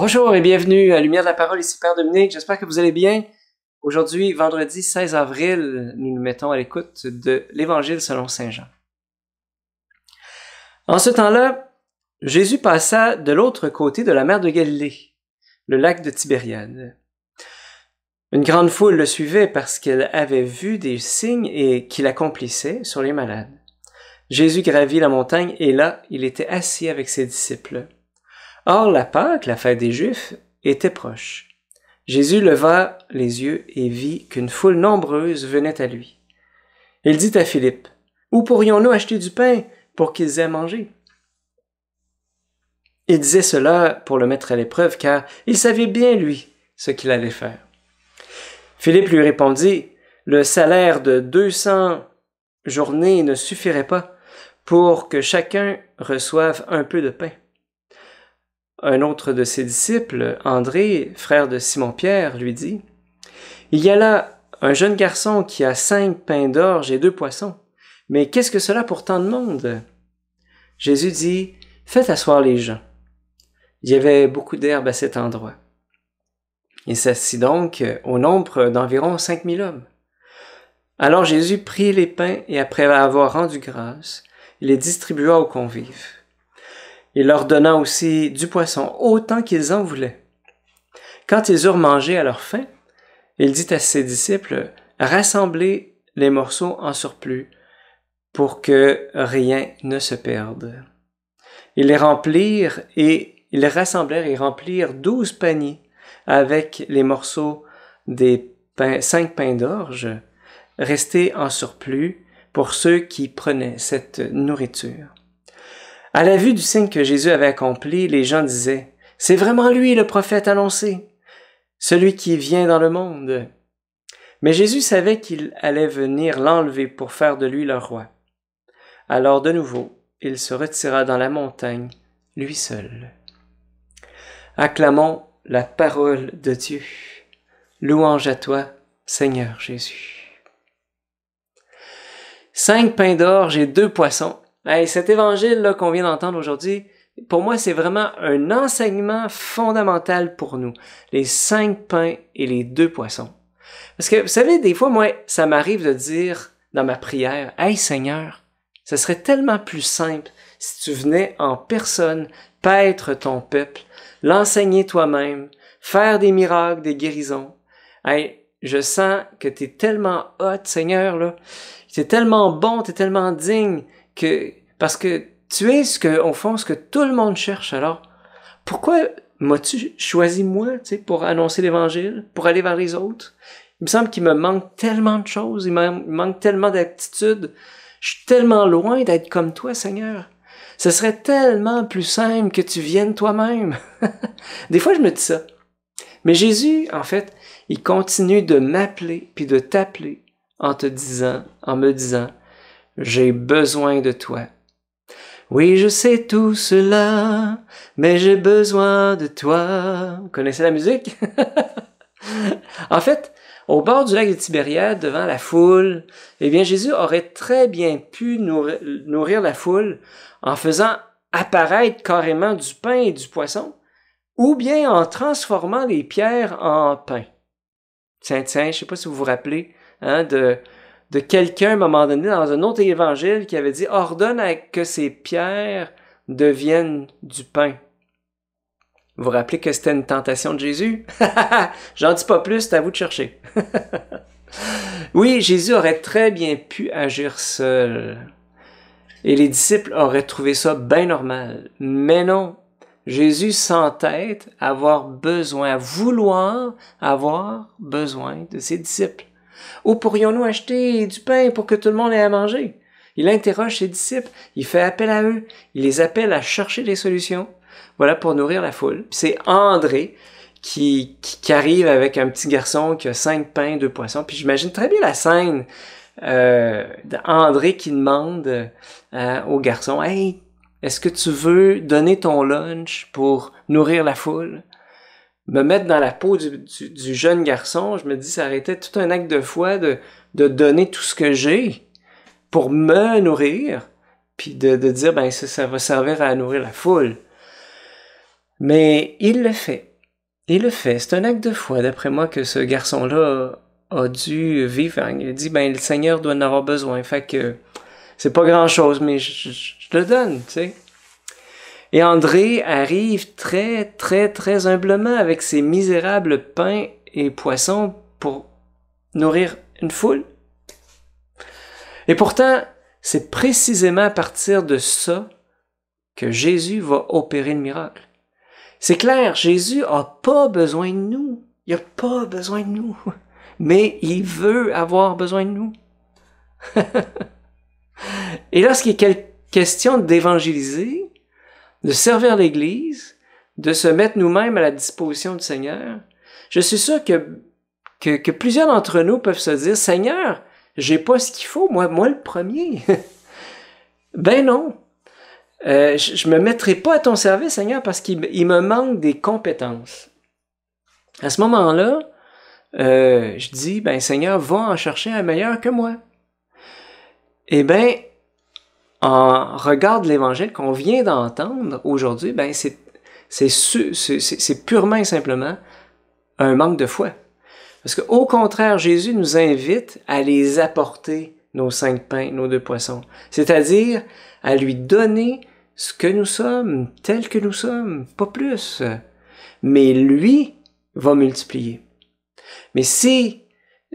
Bonjour et bienvenue à Lumière de la Parole, ici Père Dominique, j'espère que vous allez bien. Aujourd'hui, vendredi 16 avril, nous nous mettons à l'écoute de l'Évangile selon Saint Jean. En ce temps-là, Jésus passa de l'autre côté de la mer de Galilée, le lac de Tibériade. Une grande foule le suivait parce qu'elle avait vu des signes et qu'il accomplissait sur les malades. Jésus gravit la montagne et là, il était assis avec ses disciples. Or, la Pâque, la fête des Juifs, était proche. Jésus leva les yeux et vit qu'une foule nombreuse venait à lui. Il dit à Philippe, Où pourrions-nous acheter du pain pour qu'ils aient mangé ?» Il disait cela pour le mettre à l'épreuve, car il savait bien, lui, ce qu'il allait faire. Philippe lui répondit, Le salaire de 200 journées ne suffirait pas pour que chacun reçoive un peu de pain. Un autre de ses disciples, André, frère de Simon-Pierre, lui dit, Il y a là un jeune garçon qui a cinq pains d'orge et deux poissons. Mais qu'est-ce que cela pour tant de monde? Jésus dit, Faites asseoir les gens. Il y avait beaucoup d'herbe à cet endroit. Il s'assit donc au nombre d'environ cinq mille hommes. Alors Jésus prit les pains et après avoir rendu grâce, il les distribua aux convives. Il leur donna aussi du poisson autant qu'ils en voulaient. Quand ils eurent mangé à leur faim, il dit à ses disciples, Rassemblez les morceaux en surplus pour que rien ne se perde. Ils les remplirent et ils rassemblèrent et remplirent douze paniers avec les morceaux des cinq pains d'orge restés en surplus pour ceux qui prenaient cette nourriture. À la vue du signe que Jésus avait accompli, les gens disaient, C'est vraiment lui le prophète annoncé, celui qui vient dans le monde. Mais Jésus savait qu'il allait venir l'enlever pour faire de lui le roi. Alors de nouveau, il se retira dans la montagne, lui seul. Acclamons la parole de Dieu. Louange à toi, Seigneur Jésus. Cinq pains d'orge et deux poissons Hey, cet évangile là qu'on vient d'entendre aujourd'hui, pour moi, c'est vraiment un enseignement fondamental pour nous. Les cinq pains et les deux poissons. Parce que, vous savez, des fois, moi, ça m'arrive de dire dans ma prière, Hey Seigneur, ce serait tellement plus simple si tu venais en personne paître ton peuple, l'enseigner toi-même, faire des miracles, des guérisons. Hey, je sens que tu es tellement hot, Seigneur, là. Tu es tellement bon, tu es tellement digne que parce que tu es ce que, au fond, ce que tout le monde cherche. Alors, pourquoi m'as-tu choisi moi, tu sais, pour annoncer l'évangile, pour aller vers les autres? Il me semble qu'il me manque tellement de choses, il me manque tellement d'aptitudes. Je suis tellement loin d'être comme toi, Seigneur. Ce serait tellement plus simple que tu viennes toi-même. Des fois, je me dis ça. Mais Jésus, en fait, il continue de m'appeler puis de t'appeler en te disant, en me disant, j'ai besoin de toi. Oui, je sais tout cela, mais j'ai besoin de toi. Vous connaissez la musique? en fait, au bord du lac de Tibériade, devant la foule, eh bien, Jésus aurait très bien pu nourrir la foule en faisant apparaître carrément du pain et du poisson, ou bien en transformant les pierres en pain. Saint-Saint, je ne sais pas si vous vous rappelez hein, de de quelqu'un à un moment donné dans un autre évangile qui avait dit ordonne à que ces pierres deviennent du pain. Vous vous rappelez que c'était une tentation de Jésus? J'en dis pas plus, c'est à vous de chercher. oui, Jésus aurait très bien pu agir seul. Et les disciples auraient trouvé ça bien normal. Mais non, Jésus s'entête avoir besoin, à vouloir avoir besoin de ses disciples. Où pourrions-nous acheter du pain pour que tout le monde ait à manger? Il interroge ses disciples, il fait appel à eux, il les appelle à chercher des solutions. Voilà pour nourrir la foule. C'est André qui, arrive avec un petit garçon qui a cinq pains, deux poissons. Puis j'imagine très bien la scène euh, d'André qui demande euh, au garçon, Hey, est-ce que tu veux donner ton lunch pour nourrir la foule? me mettre dans la peau du, jeune garçon, je me dis, ça aurait été tout un acte de foi de, donner tout ce que j'ai pour me nourrir, puis de, dire, ben ça, va servir à nourrir la foule. Mais il le fait. Il le fait. C'est un acte de foi, d'après moi, que ce garçon-là a, dû vivre. Il dit, ben le Seigneur doit en avoir besoin. Fait que c'est pas grand-chose, mais je, je le donne, tu sais. Et André arrive très, très, très humblement avec ses misérables pains et poissons pour nourrir une foule. Et pourtant, c'est précisément à partir de ça que Jésus va opérer le miracle. C'est clair, Jésus n'a pas besoin de nous. Il n'a pas besoin de nous. Mais il veut avoir besoin de nous. Et lorsqu'il est question d'évangéliser, de servir l'Église, de se mettre nous-mêmes à la disposition du Seigneur, je suis sûr que, que, plusieurs d'entre nous peuvent se dire, Seigneur, j'ai pas ce qu'il faut, moi, moi le premier. ben non. Euh, je, me mettrai pas à ton service, Seigneur, parce qu'il me manque des compétences. À ce moment-là, euh, je dis, ben Seigneur, va en chercher un meilleur que moi. Eh bien, en regard l'évangile qu'on vient d'entendre aujourd'hui, ben c'est, c'est, c'est purement et simplement un manque de foi. Parce qu'au contraire, Jésus nous invite à les apporter, nos cinq pains, nos deux poissons. C'est-à-dire à lui donner ce que nous sommes, tel que nous sommes, pas plus. Mais lui va multiplier. Mais si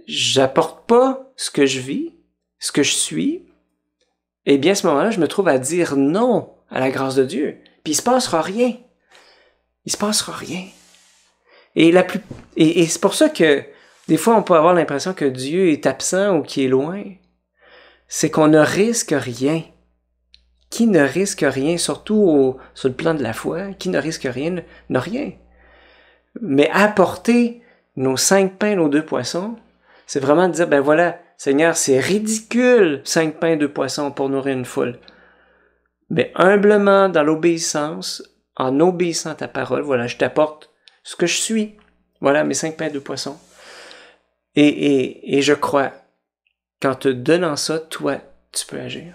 j'apporte pas ce que je vis, ce que je suis, et eh bien, à ce moment-là, je me trouve à dire non à la grâce de Dieu. Puis il se passera rien. Il se passera rien. Et, la plus... et, c'est pour ça que des fois, on peut avoir l'impression que Dieu est absent ou qu'il est loin. C'est qu'on ne risque rien. Qui ne risque rien, surtout sur le plan de la foi, qui ne risque rien n'a rien. Mais apporter nos cinq pains, nos deux poissons, c'est vraiment dire, ben voilà, Seigneur, c'est ridicule, cinq pains de poissons pour nourrir une foule. Mais humblement, dans l'obéissance, en obéissant à ta parole, voilà, je t'apporte ce que je suis. Voilà mes cinq pains de poissons. Et, et, et je crois qu'en te donnant ça, toi, tu peux agir.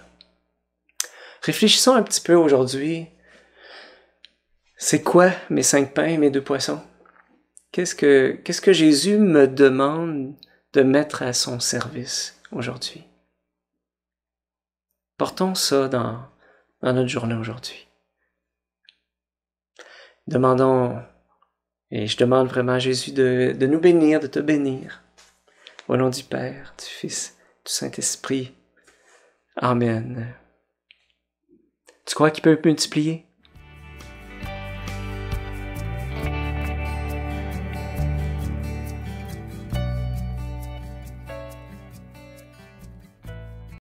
Réfléchissons un petit peu aujourd'hui. C'est quoi mes cinq pains, et mes deux poissons? Qu'est-ce que, qu'est-ce que Jésus me demande de mettre à son service aujourd'hui. Portons ça dans, notre journée aujourd'hui. Demandons, et je demande vraiment à Jésus de, de nous bénir, de te bénir. Au nom du Père, du Fils, du Saint-Esprit. Amen. Tu crois qu'il peut multiplier?